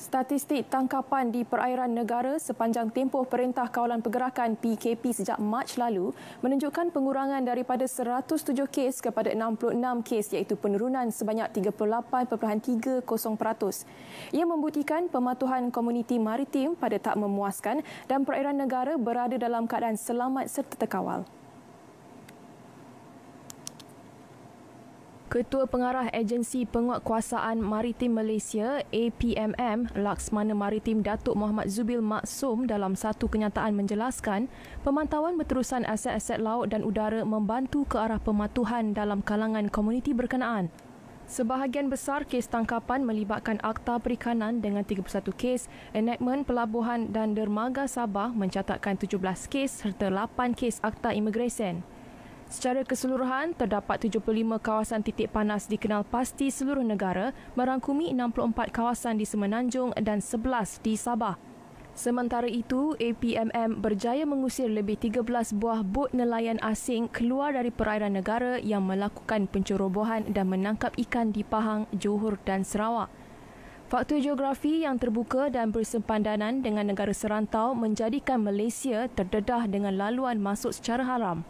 Statistik tangkapan di perairan negara sepanjang tempoh Perintah Kawalan Pergerakan PKP sejak Mac lalu menunjukkan pengurangan daripada 107 kes kepada 66 kes iaitu penurunan sebanyak 38.30%. Ia membuktikan pematuhan komuniti maritim pada tak memuaskan dan perairan negara berada dalam keadaan selamat serta terkawal. Ketua Pengarah Agensi Penguatkuasaan Maritim Malaysia APMM Laksmana Maritim Datuk Muhammad Zubil Maksum dalam satu kenyataan menjelaskan pemantauan berterusan aset-aset laut dan udara membantu ke arah pematuhan dalam kalangan komuniti berkenaan. Sebahagian besar kes tangkapan melibatkan Akta Perikanan dengan 31 kes, Enactment Pelabuhan dan Dermaga Sabah mencatatkan 17 kes serta 8 kes Akta Imigresen. Secara keseluruhan, terdapat 75 kawasan titik panas dikenal pasti seluruh negara merangkumi 64 kawasan di Semenanjung dan 11 di Sabah. Sementara itu, APMM berjaya mengusir lebih 13 buah bot nelayan asing keluar dari perairan negara yang melakukan pencerobohan dan menangkap ikan di Pahang, Johor dan Sarawak. Faktor geografi yang terbuka dan bersempadanan dengan negara serantau menjadikan Malaysia terdedah dengan laluan masuk secara haram.